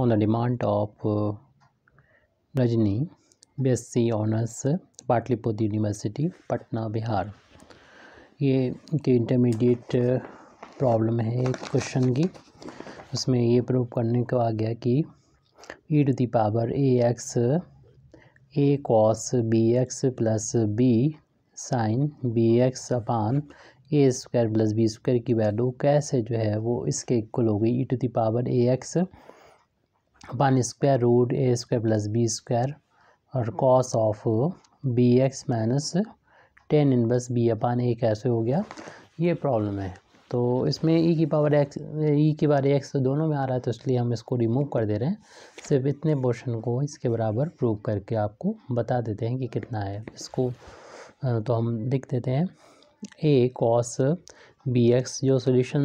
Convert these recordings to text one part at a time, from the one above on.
on the demand of Rajni B S C honours Pataliputra university Patna Bihar ये कि intermediate problem है एक क्वेश्चन की उसमें ये प्रूव करने को आ गया कि E to the power A X A cos B X plus B sine B X upon A square plus B square की वैल्यू कैसे जो है वो इसके इक्वल हो गई E to the power A X upon square root A square plus B square और cos of B x minus tan inverse B upon ए कैसे हो गया ये प्रॉब्लम है तो इसमें ई e की पावर एक्स ई की पावर एक्स तो दोनों में आ रहा है तो इसलिए हम इसको रिमूव कर दे रहे हैं सिर्फ इतने पोर्शन को इसके बराबर प्रूव करके आपको बता देते हैं कि कितना है इसको तो हम लिख देते हैं ए कॉस बी एक्स जो सोल्यूशन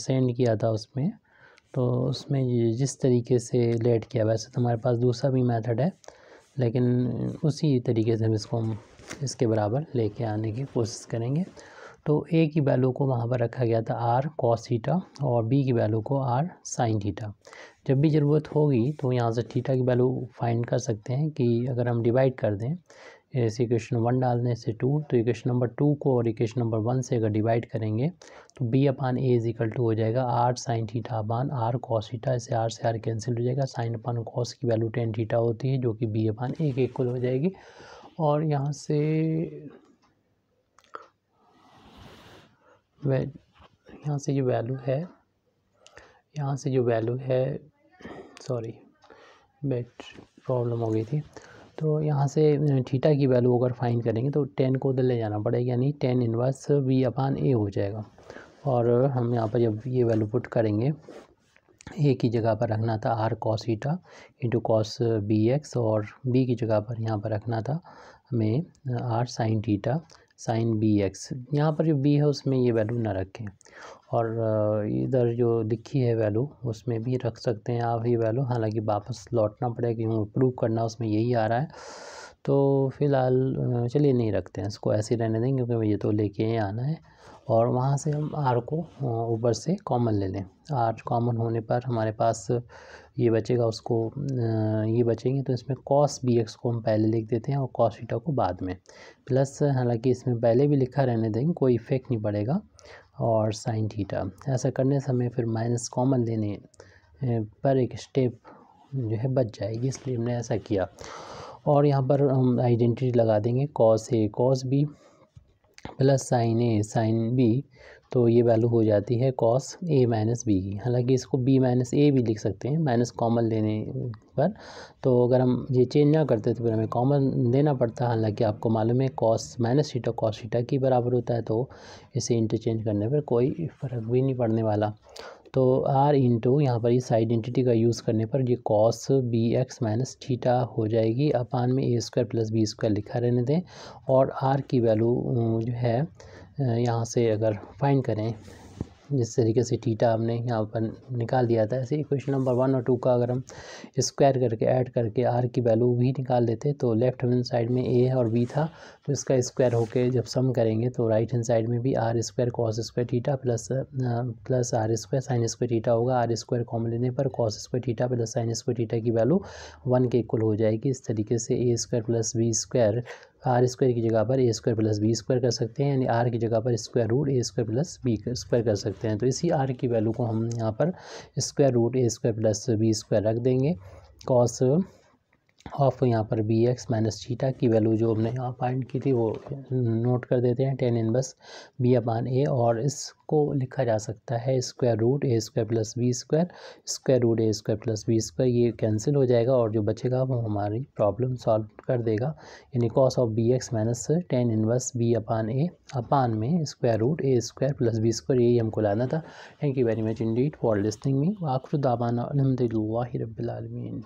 सेंड किया था उसमें तो उसमें जिस तरीके से लेट किया वैसे तो हमारे पास दूसरा भी मेथड है लेकिन उसी तरीके से हम इसको हम इसके बराबर लेके आने की कोशिश करेंगे तो ए की वैल्यू को वहाँ पर रखा गया था आर कॉस थीटा और बी की वैल्यू को आर साइन थीटा जब भी ज़रूरत होगी तो यहाँ से थीटा की वैल्यू फाइंड कर सकते हैं कि अगर हम डिवाइड कर दें इस इक्वेशन वन डालने से टू तो इक्वेशन नंबर टू को और इक्वेशन नंबर वन से अगर डिवाइड करेंगे तो B upon A is equal to हो जाएगा R sine theta upon R cos theta इससे आर से आर कैंसिल हो जाएगा साइन अपान कॉस की वैल्यू टेन थीटा होती है जो कि बी अपान ए के इक्वल हो जाएगी और यहाँ से यहाँ से जो वैल्यू है यहाँ से जो वैल्यू है सॉरी बेट प्रॉब्लम हो गई थी तो यहाँ से थीटा की वैल्यू अगर फाइन करेंगे तो टेन को उधर ले जाना पड़ेगा यानी tan inverse B upon A हो जाएगा और हम यहाँ पर जब ये वैल्यू पुट करेंगे ए की जगह पर रखना था R cos theta into cos B X और बी की जगह पर यहाँ पर रखना था हमें R sine theta sine B X यहाँ पर जो बी है उसमें ये वैल्यू ना रखें और इधर जो लिखी है वैल्यू उसमें भी रख सकते हैं आप ये वैल्यू हालांकि वापस लौटना पड़ेगा क्योंकि प्रूव करना उसमें यही आ रहा है तो फ़िलहाल चलिए नहीं रखते हैं इसको ऐसे रहने दें क्योंकि ये तो लेके आना है और वहाँ से हम आर को ऊपर से कॉमन ले लें आर कॉमन होने पर हमारे पास ये बचेगा उसको ये बचेंगे तो इसमें कॉस बी एक्स को हम पहले लिख देते हैं और कॉस थीटा को बाद में प्लस हालांकि इसमें पहले भी लिखा रहने देंगे कोई इफेक्ट नहीं पड़ेगा और साइन थीटा ऐसा करने से हमें फिर माइनस कॉमन लेने पर एक स्टेप जो है बच जाएगी इसलिए हमने ऐसा किया और यहाँ पर हम आइडेंटिटी लगा देंगे cos A cos B plus sine A sine B तो ये वैल्यू हो जाती है कॉस ए माइनस बी की हालांकि इसको बी माइनस ए भी लिख सकते हैं माइनस कॉमन लेने पर तो अगर हम ये चेंज ना करते तो फिर हमें कॉमन लेना पड़ता है हालांकि आपको मालूम है cos minus theta cos theta के बराबर होता है तो इसे इंटरचेंज करने पर कोई फ़र्क भी नहीं पड़ने वाला तो आर इंटू यहाँ पर इस आइडेंटिटी का यूज़ करने पर ये cos B x minus theta हो जाएगी अपान में A square plus B square लिखा रहने दें और आर की वैल्यू जो है यहाँ से अगर फाइंड करें जिस तरीके से टीटा हमने यहाँ पर निकाल दिया था ऐसे ही क्वेश्चन नंबर वन और टू का अगर हम स्क्वायर करके ऐड करके आर की वैल्यू भी निकाल देते तो लेफ्ट हैंड साइड में ए और बी था तो इसका स्क्वायर होके जब सम करेंगे तो राइट हैंड साइड में भी R square cos square theta plus plus R square sine square theta होगा आर स्क्वायर कॉमन लेने पर cos square theta plus sine square theta की वैल्यू वन के इक्वल हो जाएगी इस तरीके से A square plus B square R square की जगह पर A square plus B square कर सकते हैं यानी आर की जगह पर square root A square plus B square कर सकते हैं तो इसी आर की वैल्यू को हम यहाँ पर square root A square plus B square रख देंगे कॉस ऑफ यहाँ पर बी एक्स माइनस थीटा की वैल्यू जो हमने यहाँ फाइंड की थी वो नोट कर देते हैं tan inverse B upon A और इसको लिखा जा सकता है square root A square plus B square square root A square plus B square ये कैंसिल हो जाएगा और जो बचेगा वो हमारी प्रॉब्लम सॉल्व कर देगा यानी cos of B x minus tan inverse B upon A upon में square root A square plus B square यही हमको लाना था thank you very much indeed for listening me आखिर अलहमदिल्ला रबालमीन